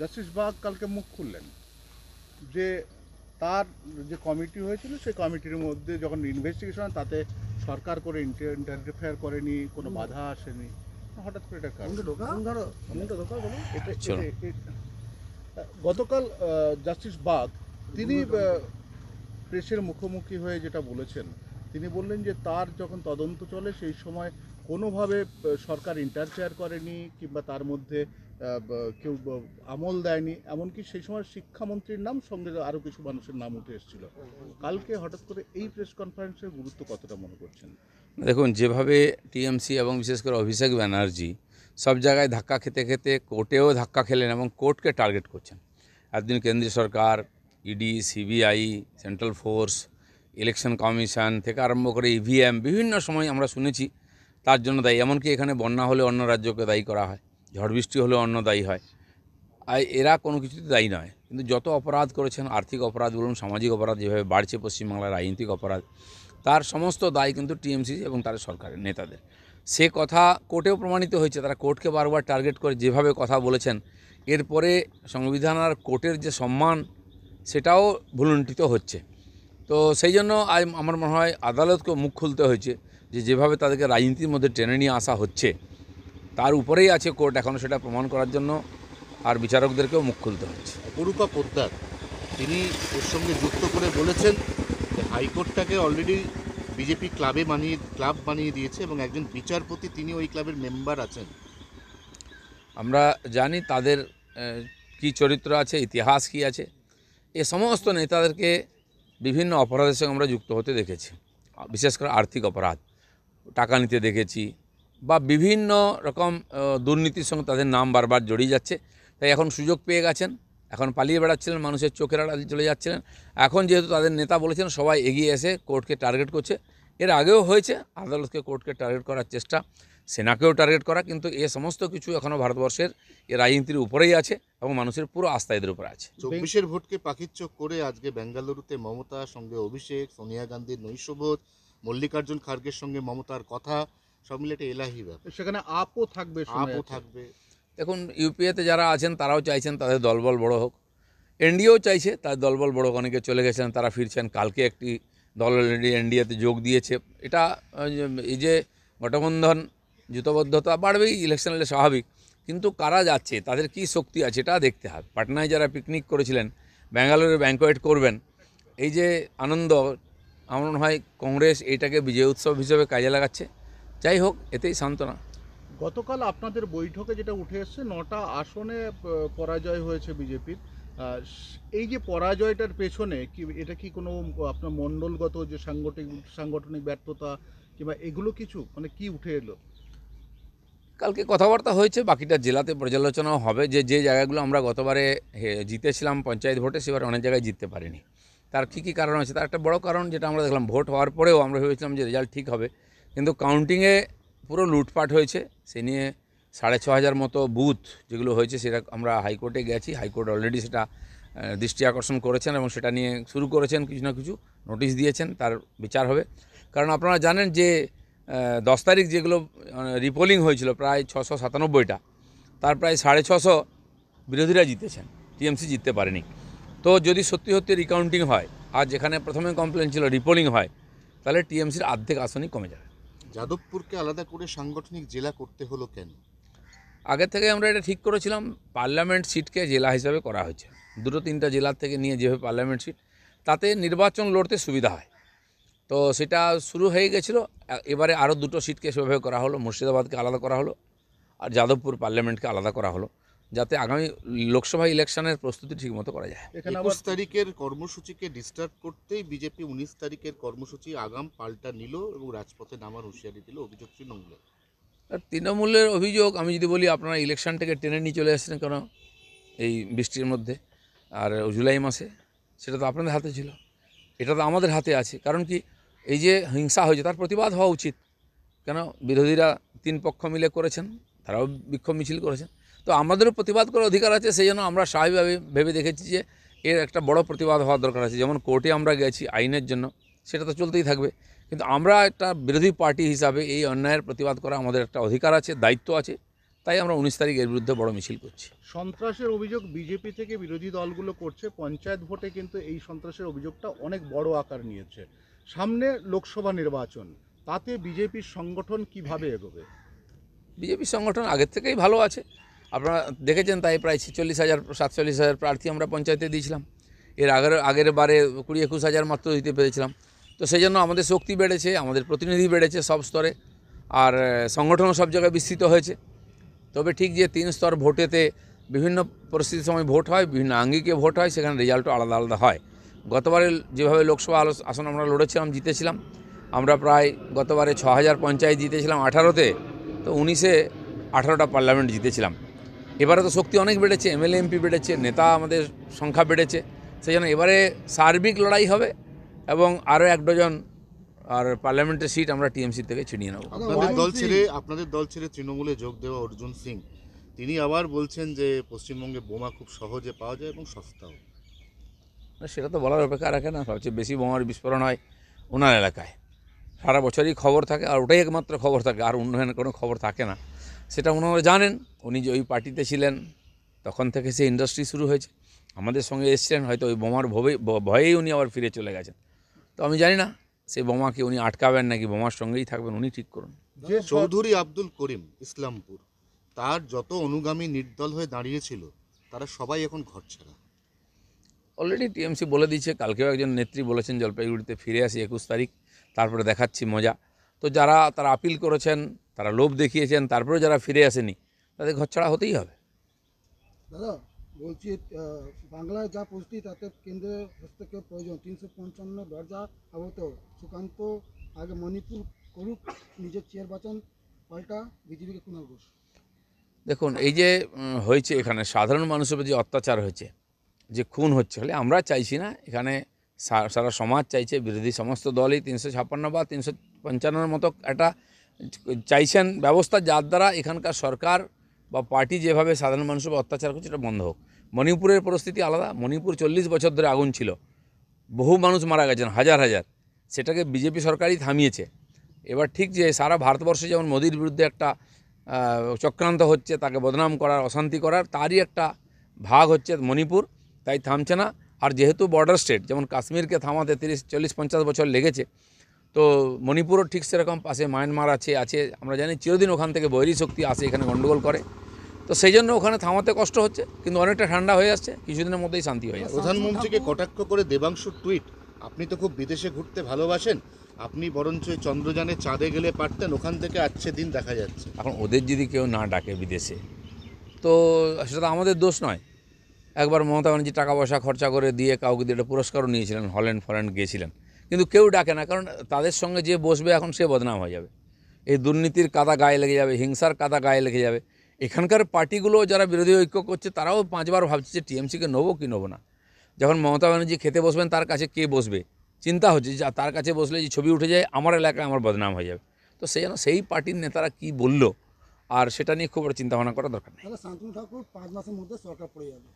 justice bug কালকে মুখ খুললেন যে তার যে কমিটি হয়েছিল সেই কমিটির মধ্যে যখন ইনভেস্টিগেশন তাতে সরকার করে ইন্টারফেয়ার করেনি কোনো বাধা আসেনি হঠাৎ করে এটা গতকাল জাস্টিস বাগ তিনি প্রেসের মুখোমুখি হয়ে যেটা বলেছেন তিনি বললেন যে তার যখন তদন্ত চলে সেই সময় কোনোভাবে সরকার ইন্টারফেয়ার করেনি কিংবা তার মধ্যে কেউ আমল দেয়নি এমনকি সেই সময় শিক্ষামন্ত্রীর নাম সঙ্গে আরও কিছু মানুষের নাম উঠে এসেছিল কালকে হঠাৎ করে এই প্রেস কনফারেন্সের গুরুত্ব কতটা মনে করছেন দেখুন যেভাবে টিএমসি এবং বিশেষ করে অভিষেক ব্যানার্জি সব জায়গায় ধাক্কা খেতে খেতে কোর্টেও ধাক্কা খেলেন এবং কোর্টকে টার্গেট করছেন একদিন কেন্দ্রীয় সরকার ED CBI central force election commission থেকে আরম্ভ করে ইভিএম e বিভিন্ন সময় আমরা শুনেছি তার জন্য দায়ী এমনকি এখানে বন্যা হলে অন্য রাজ্যকে দায়ী করা হয় ঝড় বৃষ্টি হলে অন্য দায়ী হয় আর এরা কোনো কিছুতে দায়ী নয় কিন্তু যত অপরাধ করেছেন আর্থিক অপরাধ বলুন সামাজিক অপরাধ যেভাবে বাড়ছে পশ্চিমবাংলার রাজনৈতিক অপরাধ তার সমস্ত দায় কিন্তু টিএমসি এবং তাদের সরকারের নেতাদের সে কথা কোর্টেও প্রমাণিত হয়েছে তারা কোর্টকে বারবার টার্গেট করে যেভাবে কথা বলেছেন এরপরে সংবিধান আর কোর্টের যে সম্মান সেটাও ভুলুণ্ঠিত হচ্ছে তো সেই জন্য আমার মনে হয় আদালতকে মুখ খুলতে হয়েছে যে যেভাবে তাদেরকে রাজনীতির মধ্যে টেনে নিয়ে আসা হচ্ছে তার উপরেই আছে কোর্ট এখনও সেটা প্রমাণ করার জন্য আর বিচারকদেরকেও মুখ খুলতে হচ্ছে অপরূপা পোদ্দার তিনি ওর সঙ্গে যুক্ত করে বলেছেন হাইকোর্টটাকে অলরেডি বিজেপি ক্লাবে বানিয়ে ক্লাব বানিয়ে দিয়েছে এবং একজন বিচারপতি তিনি ওই ক্লাবের মেম্বার আছেন আমরা জানি তাদের কি চরিত্র আছে ইতিহাস কি আছে এ সমস্ত নেতাদেরকে বিভিন্ন অপরাধের সঙ্গে আমরা যুক্ত হতে দেখেছি বিশেষ করে আর্থিক অপরাধ টাকা নিতে দেখেছি বা বিভিন্ন রকম দুর্নীতির সঙ্গে তাদের নাম বারবার জড়িয়ে যাচ্ছে তাই এখন সুযোগ পেয়ে গেছেন এখন পালিয়ে বেড়াচ্ছিলেন মানুষের চোখের আড়ালে চলে যাচ্ছিলেন এখন যেহেতু তাদের নেতা বলেছেন সবাই এগিয়ে এসে কোর্টকে টার্গেট করছে এর আগেও হয়েছে আদালতকে কোর্টকে টার্গেট করার চেষ্টা সেনাকেও টার্গেট করা কিন্তু এ সমস্ত কিছু এখনও ভারতবর্ষের এ রাজনীতির উপরেই আছে এবং মানুষের পুরো আস্থা এদের উপরে আছে চব্বিশের ভোটকে চোখ করে আজকে বেঙ্গালুরুতে মমতা সঙ্গে অভিষেক সোনিয়া গান্ধীর নৈশভোজ মল্লিকার্জুন খার্গের সঙ্গে মমতার কথা সব মিলে একটা এলাহি ব্যাপার সেখানে আপও থাকবে আপও থাকবে দেখুন ইউপিএতে যারা আছেন তারাও চাইছেন তাদের দলবল বড় হোক এনডিও চাইছে তার দলবল বড় হোক অনেকে চলে গেছেন তারা ফিরছেন কালকে একটি দল এনডিএতে যোগ দিয়েছে এটা এই যে গঠবন্ধন জুতবদ্ধতা বাড়বেই ইলেকশন হলে স্বাভাবিক কিন্তু কারা যাচ্ছে তাদের কি শক্তি আছে এটা দেখতে হবে পাটনায় যারা পিকনিক করেছিলেন ব্যাঙ্গালোরে ব্যাঙ্কোয়েট করবেন এই যে আনন্দ আমার হয় কংগ্রেস এটাকে বিজয় উৎসব হিসেবে কাজে লাগাচ্ছে যাই হোক এতেই সান্ত্বনা গতকাল আপনাদের বৈঠকে যেটা উঠে এসছে নটা আসনে পরাজয় হয়েছে বিজেপির এই যে পরাজয়টার পেছনে কি এটা কি কোনো আপনার মণ্ডলগত যে সাংগঠনিক সাংগঠনিক ব্যর্থতা কিংবা এগুলো কিছু মানে কি উঠে এলো কালকে কথাবার্তা হয়েছে বাকিটা জেলাতে পর্যালোচনাও হবে যে যে জায়গাগুলো আমরা গতবারে জিতেছিলাম পঞ্চায়েত ভোটে সেবার অনেক জায়গায় জিততে পারিনি তার কী কী কারণ আছে তার একটা বড় কারণ যেটা আমরা দেখলাম ভোট হওয়ার পরেও আমরা ভেবেছিলাম যে রেজাল্ট ঠিক হবে কিন্তু কাউন্টিংয়ে পুরো লুটপাট হয়েছে সে নিয়ে সাড়ে ছ হাজার মতো বুথ যেগুলো হয়েছে সেটা আমরা হাইকোর্টে গেছি হাইকোর্ট অলরেডি সেটা দৃষ্টি আকর্ষণ করেছেন এবং সেটা নিয়ে শুরু করেছেন কিছু না কিছু নোটিশ দিয়েছেন তার বিচার হবে কারণ আপনারা জানেন যে দশ তারিখ যেগুলো রিপোলিং মানে হয়েছিল প্রায় ছশো সাতানব্বইটা তার প্রায় সাড়ে ছশো বিরোধীরা জিতেছেন টিএমসি জিততে পারেনি তো যদি সত্যি সত্যি রিকাউন্টিং হয় আর যেখানে প্রথমে কমপ্লেন ছিল রিপোলিং হয় তাহলে টিএমসির অর্ধেক আসনই কমে যাবে যাদবপুরকে আলাদা করে সাংগঠনিক জেলা করতে হলো কেন আগে থেকে আমরা এটা ঠিক করেছিলাম পার্লামেন্ট সিটকে জেলা হিসাবে করা হয়েছে দুটো তিনটা জেলা থেকে নিয়ে যেভাবে পার্লামেন্ট সিট তাতে নির্বাচন লড়তে সুবিধা হয় তো সেটা শুরু হয়ে গেছিলো এবারে আরও দুটো সিটকে সেভাবে করা হলো মুর্শিদাবাদকে আলাদা করা হলো আর যাদবপুর পার্লামেন্টকে আলাদা করা হলো যাতে আগামী লোকসভা ইলেকশনের প্রস্তুতি ঠিকমতো করা যায় একুশ তারিখের কর্মসূচিকে ডিস্টার্ব করতেই বিজেপি উনিশ তারিখের কর্মসূচি আগাম পাল্টা নিল এবং রাজপথে নামার হুঁশিয়ারি দিল অভিযোগ তৃণমূলের তৃণমূলের অভিযোগ আমি যদি বলি আপনারা ইলেকশনটাকে টেনে নিয়ে চলে আসছেন কেন এই বৃষ্টির মধ্যে আর জুলাই মাসে সেটা তো আপনাদের হাতে ছিল এটা তো আমাদের হাতে আছে কারণ কি এই যে হিংসা হয়েছে তার প্রতিবাদ হওয়া উচিত কেন বিরোধীরা তিন পক্ষ মিলে করেছেন তারাও বিক্ষোভ মিছিল করেছেন তো আমাদেরও প্রতিবাদ করার অধিকার আছে সেই জন্য আমরা স্বাভাবিকভাবে ভেবে দেখেছি যে এর একটা বড় প্রতিবাদ হওয়ার দরকার আছে যেমন কোর্টে আমরা গেছি আইনের জন্য সেটা তো চলতেই থাকবে কিন্তু আমরা একটা বিরোধী পার্টি হিসাবে এই অন্যায়ের প্রতিবাদ করা আমাদের একটা অধিকার আছে দায়িত্ব আছে তাই আমরা উনিশ তারিখ এর বিরুদ্ধে বড় মিছিল করছি সন্ত্রাসের অভিযোগ বিজেপি থেকে বিরোধী দলগুলো করছে পঞ্চায়েত ভোটে কিন্তু এই সন্ত্রাসের অভিযোগটা অনেক বড় আকার নিয়েছে সামনে লোকসভা নির্বাচন তাতে বিজেপির সংগঠন কিভাবে এগোবে বিজেপি সংগঠন আগের থেকেই ভালো আছে আপনারা দেখেছেন তাই প্রায় ছেচল্লিশ হাজার সাতচল্লিশ হাজার প্রার্থী আমরা পঞ্চায়েতে দিয়েছিলাম এর আগের আগের বারে কুড়ি একুশ হাজার মাত্র দিতে পেরেছিলাম তো সেই জন্য আমাদের শক্তি বেড়েছে আমাদের প্রতিনিধি বেড়েছে সব স্তরে আর সংগঠনও সব জায়গায় বিস্তৃত হয়েছে তবে ঠিক যে তিন স্তর ভোটেতে বিভিন্ন পরিস্থিতির সময় ভোট হয় বিভিন্ন আঙ্গিকে ভোট হয় সেখানে রেজাল্টও আলাদা আলাদা হয় গতবারে যেভাবে লোকসভা আলো আসন আমরা লড়েছিলাম জিতেছিলাম আমরা প্রায় গতবারে ছ হাজার পঞ্চায়েত জিতেছিলাম আঠারোতে তো উনিশে আঠারোটা পার্লামেন্ট জিতেছিলাম এবারে তো শক্তি অনেক বেড়েছে এমএলএ এমপি বেড়েছে নেতা আমাদের সংখ্যা বেড়েছে সেই জন্য এবারে সার্বিক লড়াই হবে এবং আরও এক ডজন আর পার্লামেন্টের সিট আমরা টিএমসি থেকে ছিনিয়ে নেব আপনাদের দল ছেড়ে আপনাদের দল ছেড়ে তৃণমূলে যোগ দেওয়া অর্জুন সিং তিনি আবার বলছেন যে পশ্চিমবঙ্গে বোমা খুব সহজে পাওয়া যায় এবং সস্তাও সেটা তো বলার অপেক্ষা রাখে না সবচেয়ে বেশি বোমার বিস্ফোরণ হয় ওনার এলাকায় সারা বছরই খবর থাকে আর ওটাই একমাত্র খবর থাকে আর উন্নয়ন কোনো খবর থাকে না সেটা ওনারা জানেন উনি যে ওই পার্টিতে ছিলেন তখন থেকে সেই ইন্ডাস্ট্রি শুরু হয়েছে আমাদের সঙ্গে এসছেন হয়তো ওই বোমার ভবে ভয়েই উনি আবার ফিরে চলে গেছেন তো আমি জানি না সেই বোমাকে উনি আটকাবেন নাকি বোমার সঙ্গেই থাকবেন উনি ঠিক করুন যে চৌধুরী আব্দুল করিম ইসলামপুর তার যত অনুগামী নির্দল হয়ে দাঁড়িয়েছিল তারা সবাই এখন ঘর ছাড়া অলরেডি টিএমসি বলে দিয়েছে কালকেও একজন নেত্রী বলেছেন জলপাইগুড়িতে ফিরে আসি একুশ তারিখ তারপরে দেখাচ্ছি মজা তো যারা তারা আপিল করেছেন তারা লোভ দেখিয়েছেন তারপরে যারা ফিরে আসেনি তাদের ঘর ছাড়া হতেই হবে দাদা বলছি বাংলায় যা পুষ্টি তাতে কেন্দ্রে হস্তক্ষেপ প্রয়োজন তিনশো পঞ্চান্ন দরজা আবত সুকান্ত আগে মণিপুর করুক নিজের চেয়ার বাঁচান পাল্টা বিজেপিকে পুনর্ঘোষ দেখুন এই যে হয়েছে এখানে সাধারণ মানুষের যে অত্যাচার হয়েছে যে খুন হচ্ছে হলে আমরা চাইছি না এখানে সারা সমাজ চাইছে বিরোধী সমস্ত দলই তিনশো ছাপ্পান্ন বা তিনশো পঞ্চান্নর মতো একটা চাইছেন ব্যবস্থা যার দ্বারা এখানকার সরকার বা পার্টি যেভাবে সাধারণ মানুষের অত্যাচার করছে এটা বন্ধ হোক মণিপুরের পরিস্থিতি আলাদা মণিপুর চল্লিশ বছর ধরে আগুন ছিল বহু মানুষ মারা গেছেন হাজার হাজার সেটাকে বিজেপি সরকারই থামিয়েছে এবার ঠিক যে সারা ভারতবর্ষে যেমন মোদির বিরুদ্ধে একটা চক্রান্ত হচ্ছে তাকে বদনাম করার অশান্তি করার তারই একটা ভাগ হচ্ছে মণিপুর তাই থামছে না আর যেহেতু বর্ডার স্টেট যেমন কাশ্মীরকে থামাতে তিরিশ চল্লিশ পঞ্চাশ বছর লেগেছে তো মণিপুরও ঠিক সেরকম পাশে মায়ানমার আছে আছে আমরা জানি চিরদিন ওখান থেকে বৈরী শক্তি আসে এখানে গণ্ডগোল করে তো সেই জন্য ওখানে থামাতে কষ্ট হচ্ছে কিন্তু অনেকটা ঠান্ডা হয়ে আসছে কিছুদিনের মধ্যেই শান্তি হয়ে যাচ্ছে প্রধানমন্ত্রীকে কটাক্ষ করে দেবাংশু টুইট আপনি তো খুব বিদেশে ঘুরতে ভালোবাসেন আপনি বরঞ্চ চন্দ্রযানে চাঁদে গেলে পারতেন ওখান থেকে আজকে দিন দেখা যাচ্ছে এখন ওদের যদি কেউ না ডাকে বিদেশে তো সেটা আমাদের দোষ নয় একবার মমতা ব্যানার্জি টাকা পয়সা খরচা করে দিয়ে কাউকে দিয়ে একটা পুরস্কারও নিয়েছিলেন হল্যান্ড ফরেন গিয়েছিলেন কিন্তু কেউ ডাকে না কারণ তাদের সঙ্গে যে বসবে এখন সে বদনাম হয়ে যাবে এই দুর্নীতির কাদা গায়ে লেগে যাবে হিংসার কাদা গায়ে লেগে যাবে এখানকার পার্টিগুলো যারা বিরোধী ঐক্য করছে তারাও পাঁচবার ভাবছে যে টিএমসিকে নেবো কি নেবো না যখন মমতা ব্যানার্জি খেতে বসবেন তার কাছে কে বসবে চিন্তা হচ্ছে যে তার কাছে বসলে যে ছবি উঠে যায় আমার এলাকায় আমার বদনাম হয়ে যাবে তো সেই জন্য সেই পার্টির নেতারা কি বলল আর সেটা নিয়ে খুব একটা চিন্তা ভাবনা করা দরকার নেই শান্তনু ঠাকুর পাঁচ মাসের মধ্যে সরকার পড়ে যাবে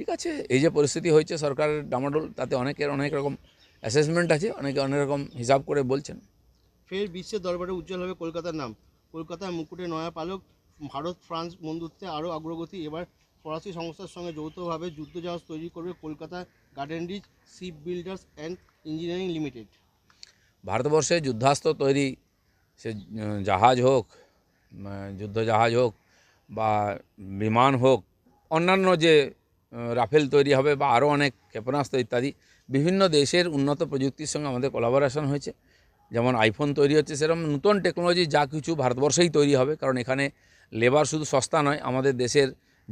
ঠিক আছে এই যে পরিস্থিতি হয়েছে সরকারের ডামাডোল তাতে অনেকের অনেক রকম অ্যাসেসমেন্ট আছে অনেকে অনেক রকম হিসাব করে বলছেন ফের বিশ্বের দরবারে উজ্জ্বল হবে কলকাতার নাম কলকাতার মুকুটে নয়া পালক ভারত ফ্রান্স বন্ধুত্বে আরও অগ্রগতি এবার ফরাসি সংস্থার সঙ্গে যৌথভাবে যুদ্ধজাহাজ তৈরি করবে Kolkata Garden Reach Ship Builders and Engineering Limited ভারতবর্ষে যুদ্ধাস্ত্র তৈরি সে জাহাজ হোক যুদ্ধ জাহাজ হোক বা বিমান হোক অন্যান্য যে রাফেল তৈরি হবে বা আরও অনেক ক্ষেপণাস্ত্র ইত্যাদি বিভিন্ন দেশের উন্নত প্রযুক্তির সঙ্গে আমাদের কোলাবোরেশন হয়েছে যেমন আইফোন তৈরি হচ্ছে সেরকম নতুন টেকনোলজি যা কিছু ভারতবর্ষেই তৈরি হবে কারণ এখানে লেবার শুধু সস্তা নয় আমাদের দেশের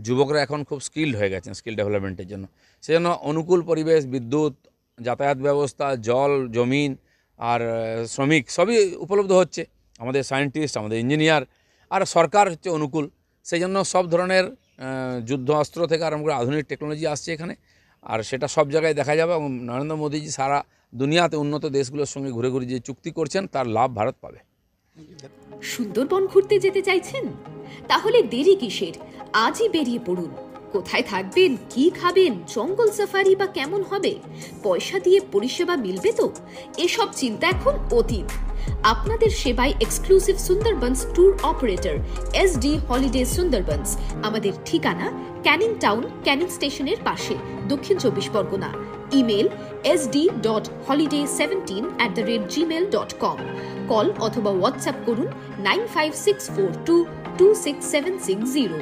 যুবকরা এখন খুব স্কিল্ড হয়ে গেছেন স্কিল ডেভেলপমেন্টের জন্য সেজন্য অনুকূল পরিবেশ বিদ্যুৎ যাতায়াত ব্যবস্থা জল জমিন আর শ্রমিক সবই উপলব্ধ হচ্ছে আমাদের সায়েন্টিস্ট আমাদের ইঞ্জিনিয়ার আর সরকার হচ্ছে অনুকূল সেই জন্য সব ধরনের যুদ্ধ অস্ত্র থেকে আরম্ভ করে আধুনিক টেকনোলজি আসছে এখানে আর সেটা সব জায়গায় দেখা যাবে এবং নরেন্দ্র মোদীজি সারা দুনিয়াতে উন্নত দেশগুলোর সঙ্গে ঘুরে ঘুরে যে চুক্তি করছেন তার লাভ ভারত পাবে সুন্দরবন ঘুরতে যেতে চাইছেন তাহলে দেরি কিসের আজই বেরিয়ে পড়ুন কোথায় থাকবেন কি খাবেন জঙ্গল সাফারি বা কেমন হবে পয়সা দিয়ে পরিষেবা মিলবে তো এসব চিন্তা এখন অতীত আপনাদের সেবায় exclusive Sundarbans tour operator S D holiday Sundarbans আমাদের ঠিকানা ক্যানিং টাউন ক্যানিং স্টেশনের পাশে দক্ষিণ চব্বিশ Pargana email S D dot holiday seventeen at the rate Gmail dot com call অথবা হোয়াটসঅ্যাপ করুন nine five six four two two six seven six zero